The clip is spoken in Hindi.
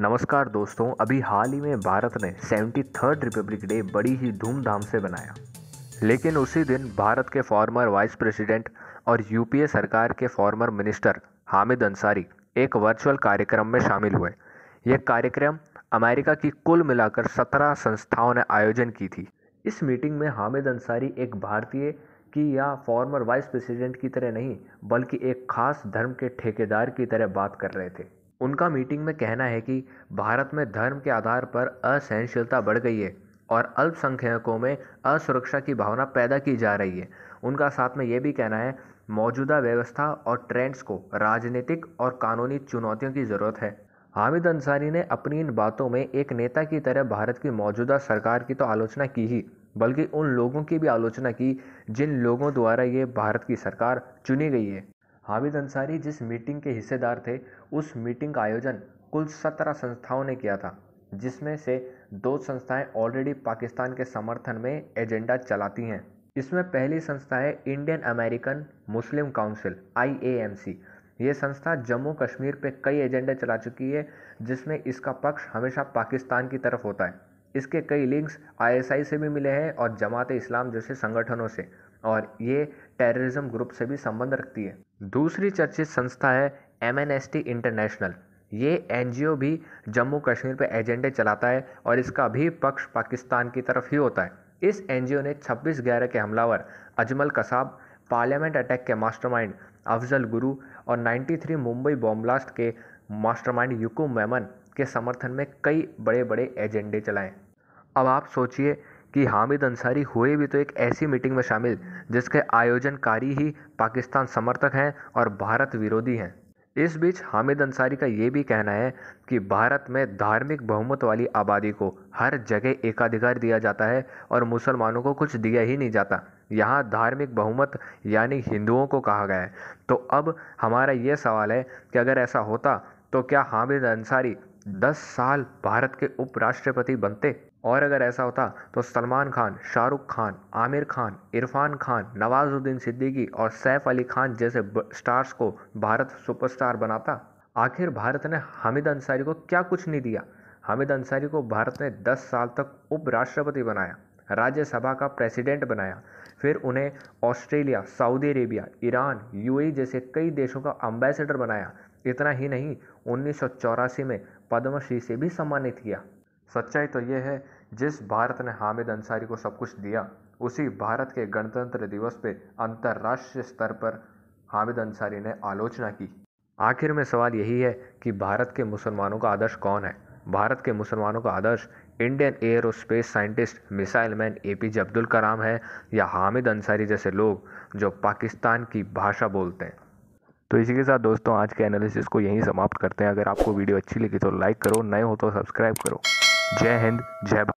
नमस्कार दोस्तों अभी हाल ही में भारत ने सेवेंटी थर्ड रिपब्लिक डे बड़ी ही धूमधाम से बनाया लेकिन उसी दिन भारत के फॉर्मर वाइस प्रेसिडेंट और यूपीए सरकार के फॉर्मर मिनिस्टर हामिद अंसारी एक वर्चुअल कार्यक्रम में शामिल हुए यह कार्यक्रम अमेरिका की कुल मिलाकर सत्रह संस्थाओं ने आयोजन की थी इस मीटिंग में हामिद अंसारी एक भारतीय की या फॉर्मर वाइस प्रेसिडेंट की तरह नहीं बल्कि एक खास धर्म के ठेकेदार की तरह बात कर रहे थे उनका मीटिंग में कहना है कि भारत में धर्म के आधार पर असहनशीलता बढ़ गई है और अल्पसंख्यकों में असुरक्षा की भावना पैदा की जा रही है उनका साथ में ये भी कहना है मौजूदा व्यवस्था और ट्रेंड्स को राजनीतिक और कानूनी चुनौतियों की ज़रूरत है हामिद अंसारी ने अपनी इन बातों में एक नेता की तरह भारत की मौजूदा सरकार की तो आलोचना की ही बल्कि उन लोगों की भी आलोचना की जिन लोगों द्वारा ये भारत की सरकार चुनी गई है हामिद अंसारी जिस मीटिंग के हिस्सेदार थे उस मीटिंग का आयोजन कुल सत्रह संस्थाओं ने किया था जिसमें से दो संस्थाएं ऑलरेडी पाकिस्तान के समर्थन में एजेंडा चलाती हैं इसमें पहली संस्था है Indian American Muslim council I M C ये संस्था जम्मू कश्मीर पे कई एजेंडे चला चुकी है जिसमें इसका पक्ष हमेशा पाकिस्तान की तरफ होता है इसके कई लिंक्स आईएसआई से भी मिले हैं और जमात इस्लाम जैसे संगठनों से और ये टेररिज्म ग्रुप से भी संबंध रखती है दूसरी चर्चित संस्था है एम इंटरनेशनल ये एन भी जम्मू कश्मीर पर एजेंडे चलाता है और इसका भी पक्ष पाकिस्तान की तरफ ही होता है इस एन ने 26 ग्यारह के हमलावर अजमल कसाब पार्लियामेंट अटैक के मास्टरमाइंड अफजल गुरु और 93 मुंबई ब्लास्ट के मास्टरमाइंड युकुम मेमन के समर्थन में कई बड़े बड़े एजेंडे चलाएं अब आप सोचिए कि हामिद अंसारी हुए भी तो एक ऐसी मीटिंग में शामिल जिसके आयोजनकारी ही पाकिस्तान समर्थक हैं और भारत विरोधी हैं इस बीच हामिद अंसारी का ये भी कहना है कि भारत में धार्मिक बहुमत वाली आबादी को हर जगह एकाधिकार दिया जाता है और मुसलमानों को कुछ दिया ही नहीं जाता यहाँ धार्मिक बहुमत यानी हिंदुओं को कहा गया है तो अब हमारा ये सवाल है कि अगर ऐसा होता तो क्या हामिद अंसारी दस साल भारत के उपराष्ट्रपति बनते और अगर ऐसा होता तो सलमान खान शाहरुख खान आमिर खान इरफान खान नवाजुद्दीन सिद्दीकी और सैफ अली खान जैसे स्टार्स को भारत सुपरस्टार बनाता आखिर भारत ने हामिद अंसारी को क्या कुछ नहीं दिया हामिद अंसारी को भारत ने 10 साल तक उपराष्ट्रपति बनाया राज्यसभा का प्रेसिडेंट बनाया फिर उन्हें Australia Saudi Arabia Iran UAE जैसे कई देशों का अम्बेसडर बनाया इतना ही नहीं उन्नीस में पद्मश्री से भी सम्मानित किया सच्चाई तो यह है जिस भारत ने हामिद अंसारी को सब कुछ दिया उसी भारत के गणतंत्र दिवस पे अंतर्राष्ट्रीय स्तर पर हामिद अंसारी ने आलोचना की आखिर में सवाल यही है कि भारत के मुसलमानों का आदर्श कौन है भारत के मुसलमानों का आदर्श Indian aerospace scientist missile man A P J Abdul Kalam है या हामिद अंसारी जैसे लोग जो पाकिस्तान की भाषा बोलते हैं तो इसी के साथ दोस्तों आज के एनालिसिस को यहीं समाप्त करते हैं अगर आपको वीडियो अच्छी लगी तो लाइक करो नए हो तो सब्सक्राइब करो जय हिंद जय भारत